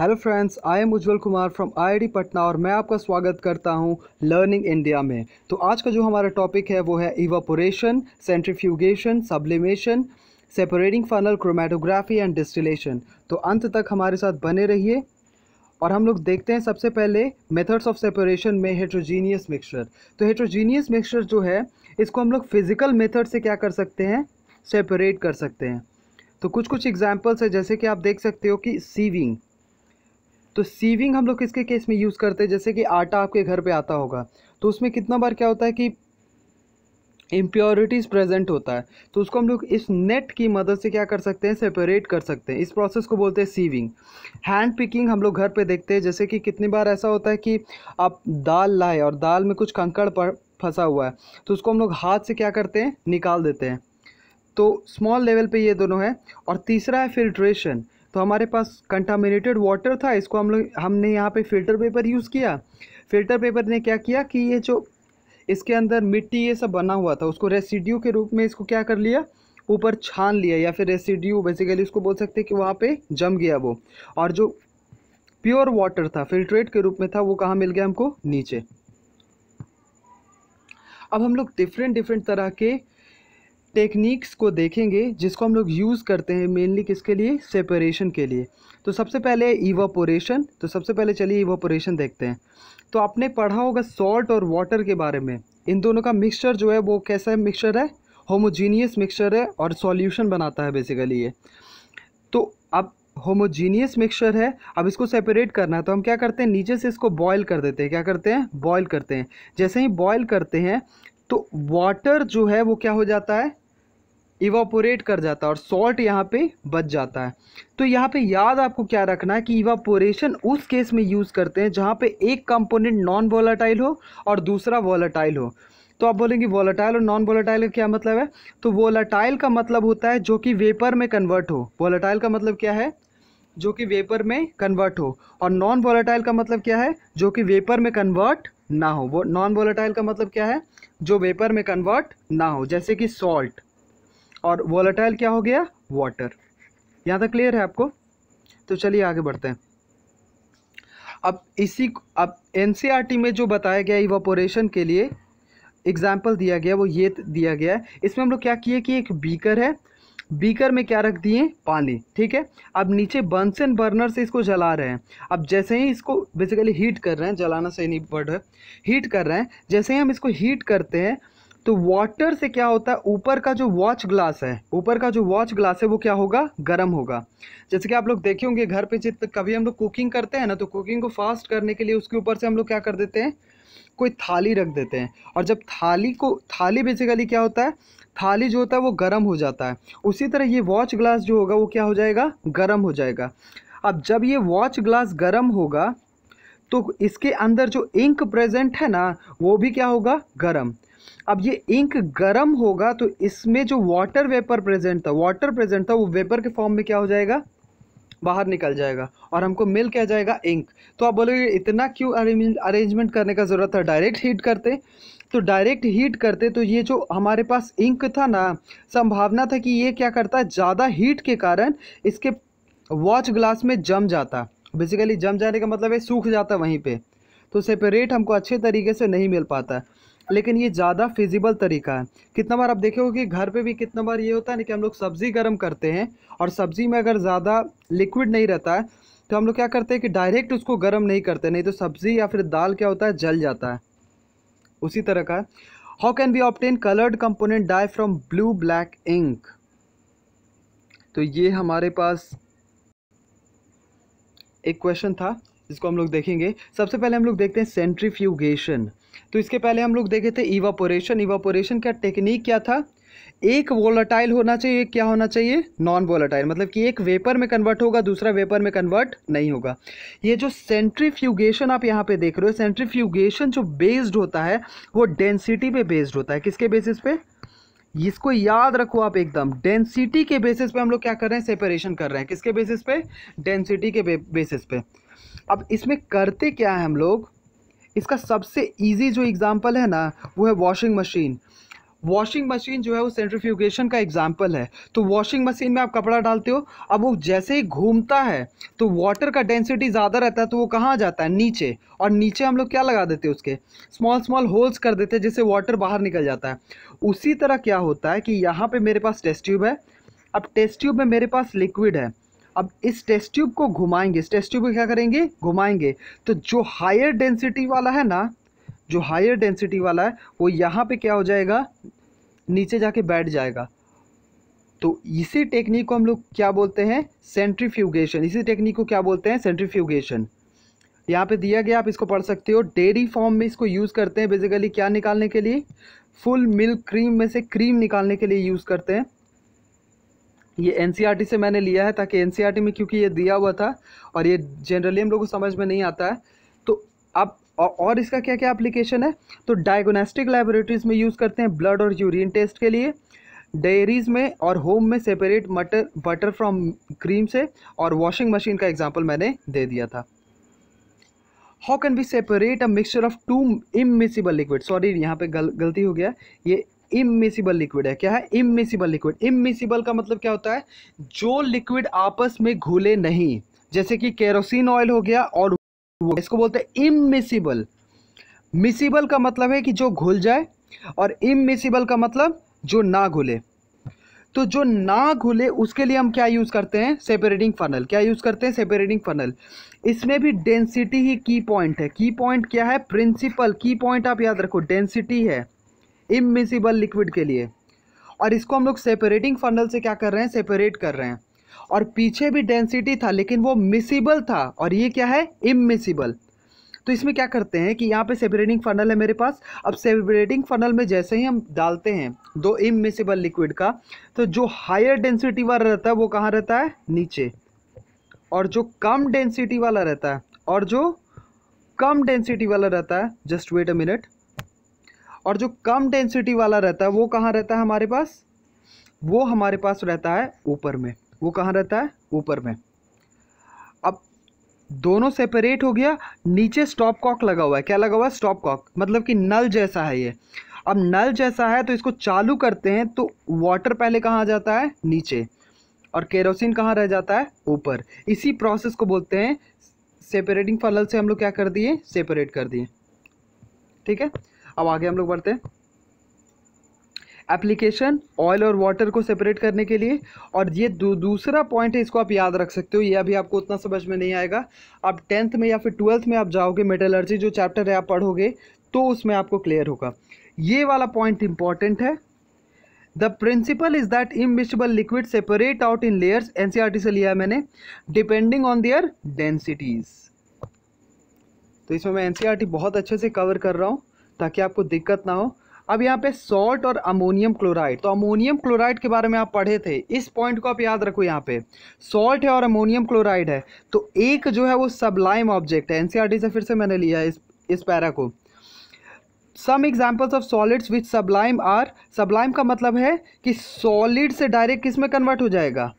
hello friends I am Ujjwal Kumar from IIT Patna और मैं आपका स्वागत करता हूं लर्निंग इंडिया में तो आज का जो हमारा टॉपिक है वो है evaporation centrifugation sublimation separating funnel chromatography and distillation तो अंत तक हमारे साथ बने रहिए और हम लोग देखते हैं सबसे पहले मेथड्स ऑफ सेपरेशन में हेट्रोजीनियस मिक्सचर तो हेट्रोजीनियस मिक्सचर जो है इसको हम लोग फिजिकल मेथड से क्या कर सकते हैं सेपरेट कर सकते हैं तो कुछ कुछ एग्जाम्पल्स है जैसे कि आप देख सकते हो कि सीविंग तो सीविंग हम लोग किसके केस में यूज़ करते हैं जैसे कि आटा आपके घर पे आता होगा तो उसमें कितना बार क्या होता है कि इम्प्योरिटीज़ प्रेजेंट होता है तो उसको हम लोग इस नेट की मदद से क्या कर सकते हैं सेपरेट कर सकते हैं इस प्रोसेस को बोलते हैं सीविंग हैंड पिकिंग हम लोग घर पे देखते हैं जैसे कि कितनी बार ऐसा होता है कि आप दाल लाए और दाल में कुछ कंकड़ पर फंसा हुआ है तो उसको हम लोग हाथ से क्या करते हैं निकाल देते हैं तो स्मॉल लेवल पे ये दोनों है और तीसरा है फिल्ट्रेशन तो हमारे पास कंटामिनेटेड वाटर था इसको हम लोग हमने यहाँ पे फिल्टर पेपर यूज़ किया फिल्टर पेपर ने क्या किया कि ये जो इसके अंदर मिट्टी ये सब बना हुआ था उसको रेसिड्यू के रूप में इसको क्या कर लिया ऊपर छान लिया या फिर रेसिड्यू बेसिकली उसको बोल सकते कि वहाँ पर जम गया वो और जो प्योर वाटर था फिल्ट्रेट के रूप में था वो कहाँ मिल गया हमको नीचे अब हम लोग डिफरेंट डिफरेंट तरह के टेक्निक्स को देखेंगे जिसको हम लोग यूज़ करते हैं मेनली किसके लिए सेपरेशन के लिए तो सबसे पहले इवापोरेशन तो सबसे पहले चलिए इवापोरेशन देखते हैं तो आपने पढ़ा होगा सॉल्ट और वाटर के बारे में इन दोनों का मिक्सचर जो है वो कैसा मिक्सचर है होमोजीनियस मिक्सचर है और सॉल्यूशन बनाता है बेसिकली ये तो अब होमोजीनियस मिक्सचर है अब इसको सेपरेट करना है तो हम क्या करते हैं नीचे से इसको बॉयल कर देते हैं क्या करते हैं बॉयल करते हैं जैसे ही बॉयल करते हैं तो वाटर जो है वो क्या हो जाता है इवापोरेट कर जाता है और सॉल्ट यहाँ पे बच जाता है तो यहाँ पे याद आपको क्या रखना है कि इवापोरेशन उस केस में यूज़ करते हैं जहाँ पे एक कंपोनेंट नॉन वोलाटाइल हो और दूसरा वोलाटाइल हो तो आप बोलेंगे वोलाटाइल और नॉन वोलाटाइल का क्या मतलब है तो वोलाटाइल का मतलब होता है जो कि वेपर में कन्वर्ट हो वोलाटाइल का मतलब क्या है जो कि वेपर में कन्वर्ट हो और नॉन वोलाटाइल का मतलब क्या है जो कि वेपर में कन्वर्ट ना हो वो नॉन वोलाटाइल का मतलब क्या है जो वेपर में कन्वर्ट ना हो जैसे कि सॉल्ट और वॉलेटाइल क्या हो गया वाटर यहाँ तक क्लियर है आपको तो चलिए आगे बढ़ते हैं अब इसी अब एन e में जो बताया गया इवापोरेशन के लिए एग्जाम्पल दिया गया वो ये दिया गया है इसमें हम लोग क्या किए कि एक बीकर है बीकर में क्या रख दिए पानी ठीक है अब नीचे बंसन बर्नर से इसको जला रहे हैं अब जैसे ही इसको बेसिकली हीट कर रहे हैं जलाना सही नहीं वर्ड है हीट कर रहे हैं जैसे ही हम इसको हीट करते हैं तो वाटर से क्या होता है ऊपर का जो वॉच ग्लास है ऊपर का जो वॉच ग्लास है वो क्या होगा गर्म होगा जैसे कि आप लोग देखे होंगे घर पे जित कभी हम लोग कुकिंग करते हैं ना तो कुकिंग को फास्ट करने के लिए उसके ऊपर से हम लोग क्या कर देते हैं कोई थाली रख देते हैं और जब थाली को थाली बेसिकली क्या होता है थाली जो होता है वो गर्म हो जाता है उसी तरह ये वॉच ग्लास जो होगा वो क्या हो जाएगा गर्म हो जाएगा अब जब ये वॉच ग्लास गर्म होगा तो इसके अंदर जो इंक प्रेजेंट है ना वो भी क्या होगा गर्म अब ये इंक गर्म होगा तो इसमें जो वाटर वेपर प्रेजेंट था वाटर प्रेजेंट था वो वेपर के फॉर्म में क्या हो जाएगा बाहर निकल जाएगा और हमको मिल क्या जाएगा इंक तो आप बोलोगे इतना क्यों अरेंजमेंट करने का ज़रूरत था डायरेक्ट हीट करते तो डायरेक्ट हीट करते तो ये जो हमारे पास इंक था ना संभावना था कि ये क्या करता है ज़्यादा हीट के कारण इसके वॉच ग्लास में जम जाता बेसिकली जम जाने का मतलब है सूख जाता वहीं पे तो सेपरेट हमको अच्छे तरीके से नहीं मिल पाता लेकिन ये ज़्यादा फिजिबल तरीका है कितना बार आप देखे कि घर पे भी कितना बार ये होता है ना कि हम लोग सब्ज़ी गर्म करते हैं और सब्ज़ी में अगर ज़्यादा लिक्विड नहीं रहता है तो हम लोग क्या करते हैं कि डायरेक्ट उसको गर्म नहीं करते नहीं तो सब्ज़ी या फिर दाल क्या होता है जल जाता है उसी तरह का how can be obtain coloured component dye from blue black ink तो ये हमारे पास एक क्वेश्चन था जिसको हम लोग देखेंगे सबसे पहले हम लोग देखते हैं सेंट्रीफ्यूगेशन तो इसके पहले हम लोग देखे थे इवापोरेशन इवापोरेशन का टेक्निक क्या था एक वोलाटाइल होना चाहिए क्या होना चाहिए नॉन वोलाटाइल मतलब कि एक वेपर में कन्वर्ट होगा दूसरा वेपर में कन्वर्ट नहीं होगा ये जो सेंट्रीफ्यूगेशन आप यहाँ पे देख रहे हो सेंट्रीफ्यूगेशन जो बेस्ड होता है वो डेंसिटी पे बेस्ड होता है किसके बेसिस पे इसको याद रखो आप एकदम डेंसिटी के बेसिस पे हम लोग क्या कर रहे हैं सेपरेशन कर रहे हैं किसके बेसिस पे डेंसिटी के बेसिस पे अब इसमें करते क्या है हम लोग इसका सबसे इजी जो एग्ज़ाम्पल है ना वो है वॉशिंग मशीन वॉशिंग मशीन जो है वो सेंट्रीफ्यूगेशन का एग्जाम्पल है तो वॉशिंग मशीन में आप कपड़ा डालते हो अब वो जैसे ही घूमता है तो वाटर का डेंसिटी ज़्यादा रहता है तो वो कहाँ जाता है नीचे और नीचे हम लोग क्या लगा देते हैं उसके स्मॉल स्मॉल होल्स कर देते हैं जिससे वाटर बाहर निकल जाता है उसी तरह क्या होता है कि यहाँ पर मेरे पास टेस्ट ट्यूब है अब टेस्ट ट्यूब में मेरे पास लिक्विड है अब इस टेस्ट ट्यूब को घुमाएंगे इस टेस्ट ट्यूब को क्या करेंगे घुमाएंगे तो जो हायर डेंसिटी वाला है ना जो हायर डेंसिटी वाला है वो यहाँ पे क्या हो जाएगा नीचे जाके बैठ जाएगा तो इसी टेक्निक को हम लोग क्या बोलते हैं सेंट्रीफ्यूगेशन इसी टेक्निक को क्या बोलते हैं सेंट्रीफ्यूगेशन यहाँ पे दिया गया आप इसको पढ़ सकते हो डेयरी फॉर्म में इसको यूज़ करते हैं बेसिकली क्या निकालने के लिए फुल मिल्क क्रीम में से क्रीम निकालने के लिए यूज़ करते हैं ये एन e से मैंने लिया है ताकि एन e में क्योंकि ये दिया हुआ था और ये जनरली हम लोग को समझ में नहीं आता है तो आप और इसका क्या क्या एप्लीकेशन है तो डायग्नोस्टिक लेबोरेटरीज में यूज़ करते हैं ब्लड और यूरिन टेस्ट के लिए डेयरीज में और होम में सेपरेट मटर बटर फ्रॉम क्रीम से और वॉशिंग मशीन का एग्जाम्पल मैंने दे दिया था how can be separate a mixture of two immiscible liquid sorry यहाँ पे गल, गलती हो गया ये इमिसिबल लिक्विड है क्या है इमिसिबल लिक्विड इमिसिबल का मतलब क्या होता है जो लिक्विड आपस में घुले नहीं जैसे कि केरोसिन ऑयल हो गया और इसको बोलते हैं इमिसिबल मिसिबल का मतलब है कि जो घुल जाए और इमिसिबल का मतलब जो ना घुले तो जो ना घुले उसके लिए हम क्या यूज़ करते हैं सेपरेटिंग फनल क्या यूज़ करते हैं सेपरेटिंग फनल इसमें भी डेंसिटी ही की पॉइंट है की पॉइंट क्या है प्रिंसिपल की पॉइंट आप याद रखो डेंसिटी है इमिसिबल लिक्विड के लिए और इसको हम लोग सेपरेटिंग फनल से क्या कर रहे हैं सेपरेट कर रहे हैं और पीछे भी डेंसिटी था लेकिन वो मिसिबल था और ये क्या है इमिसिबल तो इसमें क्या करते हैं कि यहाँ पे सेपरेटिंग फनल है मेरे पास अब सेपरेटिंग फनल में जैसे ही हम डालते हैं दो इमिसिबल लिक्विड का तो जो हायर डेंसिटी वाला रहता है वो कहाँ रहता है नीचे और जो कम डेंसिटी वाला रहता है और जो कम डेंसिटी वाला रहता है जस्ट वेट अ मिनट और जो कम डेंसिटी वाला रहता है वो कहाँ रहता है हमारे पास वो हमारे पास रहता है ऊपर में वो कहाँ रहता है ऊपर में अब दोनों सेपरेट हो गया नीचे स्टॉप कॉक लगा हुआ है क्या लगा हुआ है स्टॉप कॉक मतलब कि नल जैसा है ये अब नल जैसा है तो इसको चालू करते हैं तो वाटर पहले कहाँ जाता है नीचे और केरोसिन कहाँ रह जाता है ऊपर इसी प्रोसेस को बोलते हैं सेपरेटिंग फनल से हम लोग क्या कर दिए सेपरेट कर दिए ठीक है अब आगे हम लोग बढ़ते हैं एप्लीकेशन ऑयल और वाटर को सेपरेट करने के लिए और ये दू, दूसरा पॉइंट है इसको आप याद रख सकते हो ये अभी आपको उतना समझ में नहीं आएगा आप टेंथ में या फिर ट्वेल्थ में आप जाओगे मेटलर्जी जो चैप्टर है आप पढ़ोगे तो उसमें आपको क्लियर होगा ये वाला पॉइंट इंपॉर्टेंट है the principle is that immiscible liquid separate out in layers एन से लिया है मैंने डिपेंडिंग ऑन दियर डेंसिटीज तो इसमें मैं एनसीआरटी e बहुत अच्छे से कवर कर रहा हूँ ताकि आपको दिक्कत ना हो अब यहाँ पे सॉल्ट और अमोनियम क्लोराइड तो अमोनियम क्लोराइड के बारे में आप पढ़े थे इस पॉइंट को आप याद रखो यहाँ पे सॉल्ट है और अमोनियम क्लोराइड है तो एक जो है वो सबलाइम ऑब्जेक्ट है एनसीईआरटी e से फिर से मैंने लिया है इस इस पैरा को some examples of solids which sublime are sublime का मतलब है कि सॉलिड से डायरेक्ट किस में कन्वर्ट हो जाएगा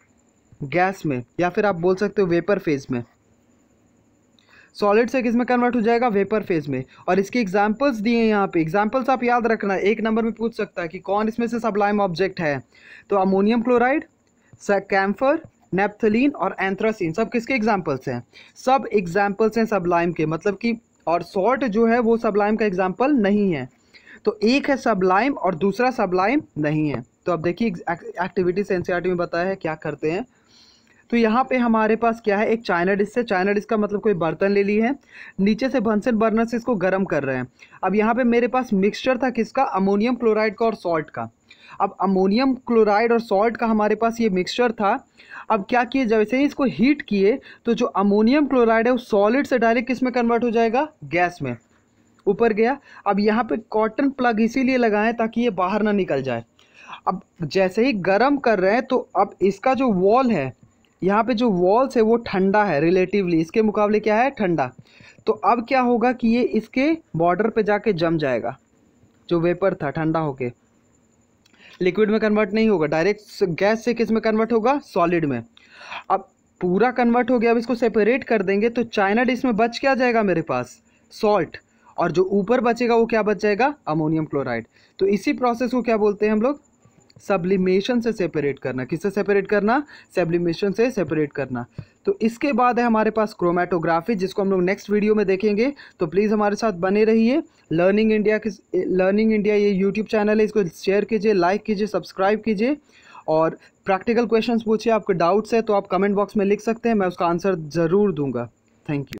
गैस में या फिर आप बोल सकते हो वेपर फेज में सॉलिड से किस में कन्वर्ट हो जाएगा वेपर फेज में और इसके एग्जाम्पल्स दिए हैं यहाँ पे एग्जाम्पल्स आप याद रखना एक नंबर में पूछ सकता है कि कौन इसमें से सबलाइम ऑब्जेक्ट है तो अमोनियम क्लोराइड कैम्फर नेप्थलीन और एंथ्रासिन सब किसके एग्जाम्पल्स हैं सब एग्जाम्पल्स हैं सबलाइम के मतलब कि और सॉल्ट जो है वो सब्लाइम का एग्जाम्पल नहीं है तो एक है सबलाइम और दूसरा सबलाइम नहीं है तो अब देखिए एक्टिविटीज एनसीईआरटी में बताया है क्या करते हैं तो यहाँ पे हमारे पास क्या है एक चाइना डिश से चाइना डिश का मतलब कोई बर्तन ले ली है नीचे से भंसन बर्नर से इसको गर्म कर रहे हैं अब यहाँ पे मेरे पास मिक्सचर था किसका अमोनियम क्लोराइड का और सॉल्ट का अब अमोनियम क्लोराइड और सॉल्ट का हमारे पास ये मिक्सचर था अब क्या किए जैसे ही इसको हीट किए तो जो अमोनियम क्लोराइड है वो सॉलिड से डायरेक्ट किस में कन्वर्ट हो जाएगा गैस में ऊपर गया अब यहाँ पे कॉटन प्लग इसीलिए लगाएं ताकि ये बाहर ना निकल जाए अब जैसे ही गर्म कर रहे हैं तो अब इसका जो वॉल है यहाँ पे जो वॉल्स है वो ठंडा है रिलेटिवली इसके मुकाबले क्या है ठंडा तो अब क्या होगा कि ये इसके बॉर्डर पे जाके जम जाएगा जो वेपर था ठंडा होके लिक्विड में कन्वर्ट नहीं होगा डायरेक्ट गैस से किस में कन्वर्ट होगा सॉलिड में अब पूरा कन्वर्ट हो गया अब इसको सेपरेट कर देंगे तो चाइना डिश में बच क्या जाएगा मेरे पास सॉल्ट और जो ऊपर बचेगा वो क्या बच जाएगा अमोनियम क्लोराइड तो इसी प्रोसेस को क्या बोलते हैं हम लोग सब्लिमेशन से सेपरेट करना किससे सेपरेट करना सब्लिमेशन से सेपरेट करना तो इसके बाद है हमारे पास क्रोमेटोग्राफी जिसको हम लोग नेक्स्ट वीडियो में देखेंगे तो प्लीज़ हमारे साथ बने रहिए लर्निंग इंडिया की लर्निंग इंडिया ये यूट्यूब चैनल है इसको शेयर कीजिए लाइक कीजिए सब्सक्राइब कीजिए और प्रैक्टिकल क्वेश्चंस पूछिए आपके डाउट्स है तो आप कमेंट बॉक्स में लिख सकते हैं मैं उसका आंसर ज़रूर दूंगा थैंक यू